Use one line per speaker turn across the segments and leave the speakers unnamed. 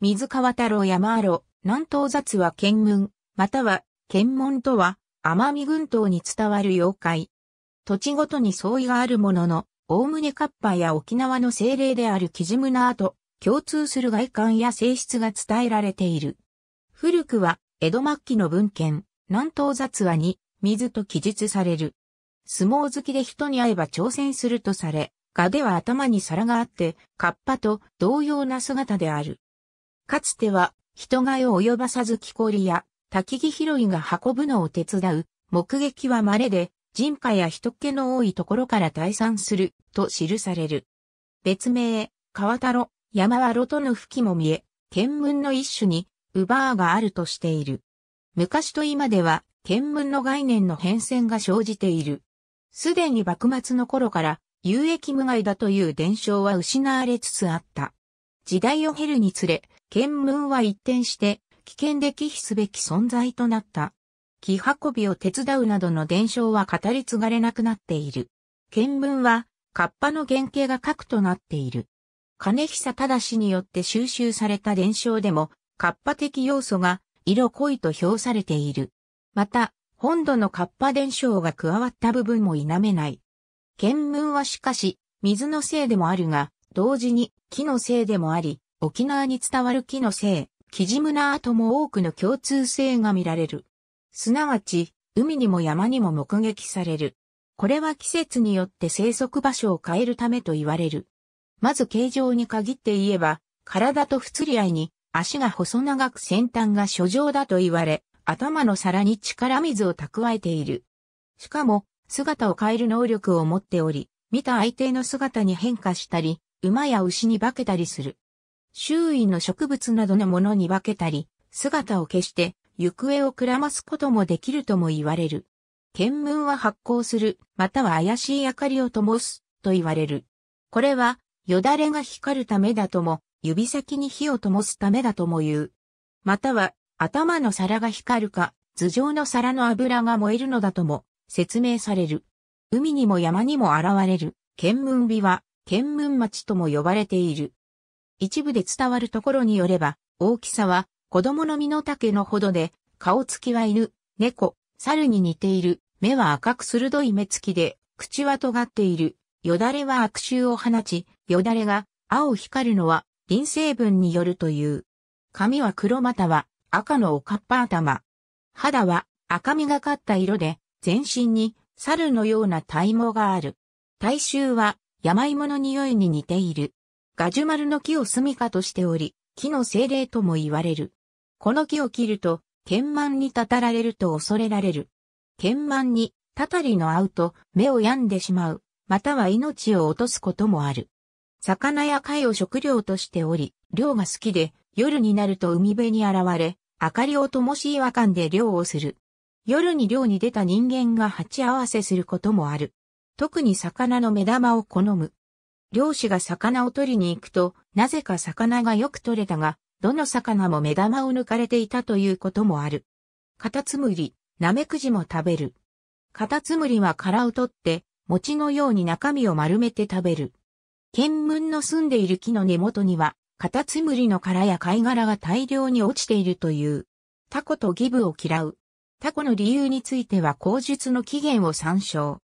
水川太郎山あろ、南東雑は剣門、または、剣門とは、奄美群島に伝わる妖怪。土地ごとに相違があるものの、おおむねカッパや沖縄の精霊であるキジムナーと、共通する外観や性質が伝えられている。古くは、江戸末期の文献、南東雑話に、水と記述される。相撲好きで人に会えば挑戦するとされ、画では頭に皿があって、カッパと同様な姿である。かつては、人がを及ばさず木こりや、焚き木拾いが運ぶのを手伝う、目撃は稀で、人家や人気の多いところから退散する、と記される。別名、川太郎、山はロとの吹きも見え、見聞の一種に、ウバーがあるとしている。昔と今では、見聞の概念の変遷が生じている。すでに幕末の頃から、有益無害だという伝承は失われつつあった。時代を経るにつれ、剣文は一転して、危険で忌避すべき存在となった。木運びを手伝うなどの伝承は語り継がれなくなっている。見聞は、河童の原型が核となっている。金久忠によって収集された伝承でも、河童的要素が色濃いと評されている。また、本土の河童伝承が加わった部分も否めない。見聞はしかし、水のせいでもあるが、同時に木のせいでもあり、沖縄に伝わる木の性、キジムナーとも多くの共通性が見られる。すなわち、海にも山にも目撃される。これは季節によって生息場所を変えるためと言われる。まず形状に限って言えば、体と不釣り合いに、足が細長く先端が諸状だと言われ、頭の皿に力水を蓄えている。しかも、姿を変える能力を持っており、見た相手の姿に変化したり、馬や牛に化けたりする。周囲の植物などのものに分けたり、姿を消して行方をくらますこともできるとも言われる。見聞は発光する、または怪しい明かりを灯す、と言われる。これは、よだれが光るためだとも、指先に火を灯すためだとも言う。または、頭の皿が光るか、頭上の皿の油が燃えるのだとも、説明される。海にも山にも現れる、見聞日は、見聞町とも呼ばれている。一部で伝わるところによれば、大きさは子供の身の丈のほどで、顔つきは犬、猫、猿に似ている、目は赤く鋭い目つきで、口は尖っている、よだれは悪臭を放ち、よだれが青光るのは、臨成分によるという。髪は黒または赤のおかっぱ頭。肌は赤みがかった色で、全身に猿のような体毛がある。体臭は山芋の匂いに似ている。ガジュマルの木を住処としており、木の精霊とも言われる。この木を切ると、剣満にたたられると恐れられる。剣満に、たたりの合うと、目を病んでしまう、または命を落とすこともある。魚や貝を食料としており、漁が好きで、夜になると海辺に現れ、明かりを灯し違和感で漁をする。夜に漁に出た人間が鉢合わせすることもある。特に魚の目玉を好む。漁師が魚を取りに行くと、なぜか魚がよく取れたが、どの魚も目玉を抜かれていたということもある。カタツムリ、ナメクジも食べる。カタツムリは殻を取って、餅のように中身を丸めて食べる。剣文の住んでいる木の根元には、カタツムリの殻や貝殻が大量に落ちているという。タコとギブを嫌う。タコの理由については口述の起源を参照。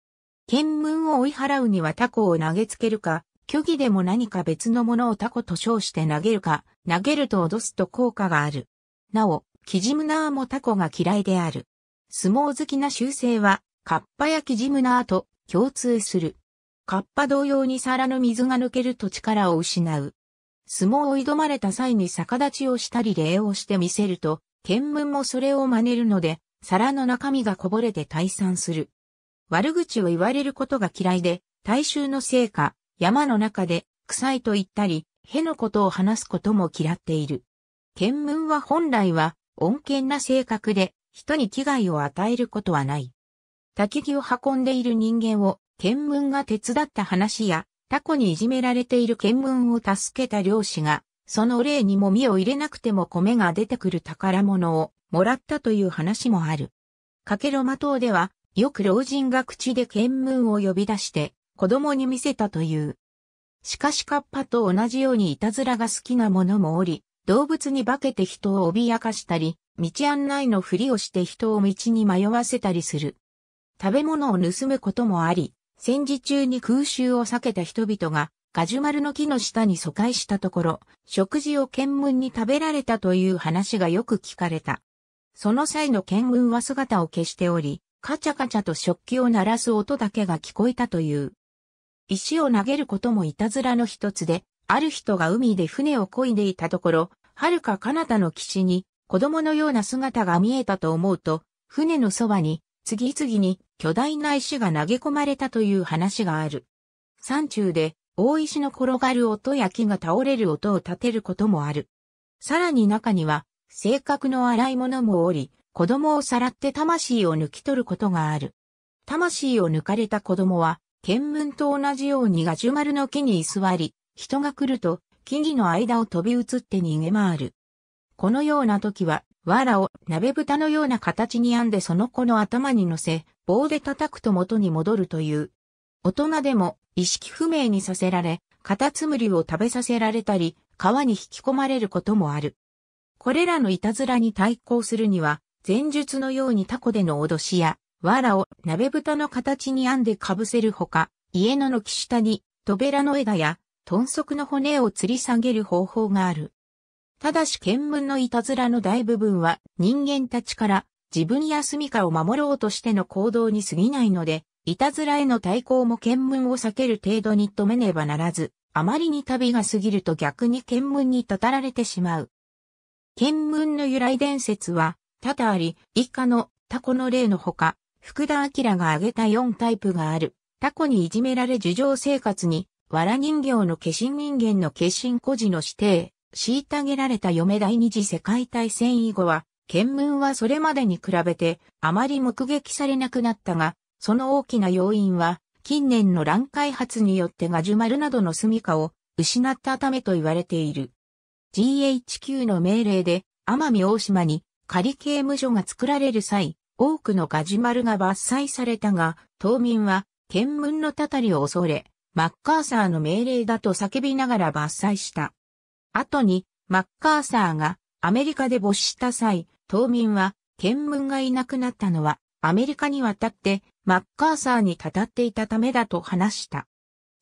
剣文を追い払うにはタコを投げつけるか、虚偽でも何か別のものをタコと称して投げるか、投げると脅すと効果がある。なお、キジムナーもタコが嫌いである。相撲好きな習性は、カッパやキジムナーと共通する。カッパ同様に皿の水が抜けると力を失う。相撲を挑まれた際に逆立ちをしたり礼をしてみせると、見聞もそれを真似るので、皿の中身がこぼれて退散する。悪口を言われることが嫌いで、大衆の成果、山の中で、臭いと言ったり、へのことを話すことも嫌っている。見聞は本来は、穏健な性格で、人に危害を与えることはない。焚木を運んでいる人間を、見聞が手伝った話や、タコにいじめられている見聞を助けた漁師が、その例にも身を入れなくても米が出てくる宝物をもらったという話もある。かけろま島では、よく老人が口で見聞を呼び出して、子供に見せたという。しかしカッパと同じようにいたずらが好きなももおり、動物に化けて人を脅かしたり、道案内のふりをして人を道に迷わせたりする。食べ物を盗むこともあり、戦時中に空襲を避けた人々が、ガジュマルの木の下に疎開したところ、食事を見聞に食べられたという話がよく聞かれた。その際の見聞は姿を消しており、カチャカチャと食器を鳴らす音だけが聞こえたという。石を投げることもいたずらの一つで、ある人が海で船を漕いでいたところ、遥か彼方の岸に子供のような姿が見えたと思うと、船のそばに次々に巨大な石が投げ込まれたという話がある。山中で大石の転がる音や木が倒れる音を立てることもある。さらに中には、性格の荒いものもおり、子供をさらって魂を抜き取ることがある。魂を抜かれた子供は、見聞と同じようにガジュマルの木に居座り、人が来ると、木々の間を飛び移って逃げ回る。このような時は、藁を鍋蓋のような形に編んでその子の頭に乗せ、棒で叩くと元に戻るという。大人でも意識不明にさせられ、カタツムリを食べさせられたり、川に引き込まれることもある。これらのいたずらに対抗するには、前述のようにタコでの脅しや、藁を鍋蓋の形に編んでかぶせるほか、家の軒下に、トベラの枝や、豚足の骨を吊り下げる方法がある。ただし見聞のいたずらの大部分は人間たちから自分や住処を守ろうとしての行動に過ぎないので、いたずらへの対抗も見聞を避ける程度に止めねばならず、あまりに旅が過ぎると逆に見聞にたたられてしまう。見聞の由来伝説は、多々あり、以下のタコの例のほか、福田明が挙げた4タイプがある。タコにいじめられ樹上生活に、藁人形の化身人間の化身孤児の指定、虐げられた嫁第二次世界大戦以後は、見聞はそれまでに比べてあまり目撃されなくなったが、その大きな要因は、近年の乱開発によってガジュマルなどの住処を失ったためと言われている。GHQ の命令で奄美大島に仮刑務所が作られる際、多くのガジュマルが伐採されたが、島民は、見聞のたたりを恐れ、マッカーサーの命令だと叫びながら伐採した。後に、マッカーサーがアメリカで没した際、島民は、見聞がいなくなったのは、アメリカに渡って、マッカーサーにたたっていたためだと話した。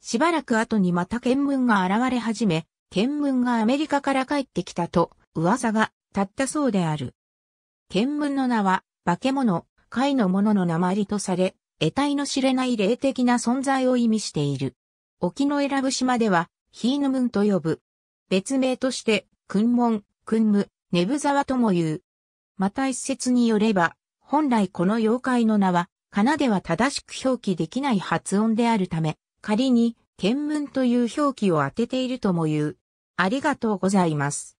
しばらく後にまた見聞が現れ始め、見聞がアメリカから帰ってきたと、噂が立ったそうである。見聞の名は、化け物、貝のものの鉛とされ、得体の知れない霊的な存在を意味している。沖の選ぶ島では、ヒーヌムンと呼ぶ。別名として、訓門、訓務、ネブザワとも言う。また一説によれば、本来この妖怪の名は、かなでは正しく表記できない発音であるため、仮に、天文という表記を当てているとも言う。ありがとうございます。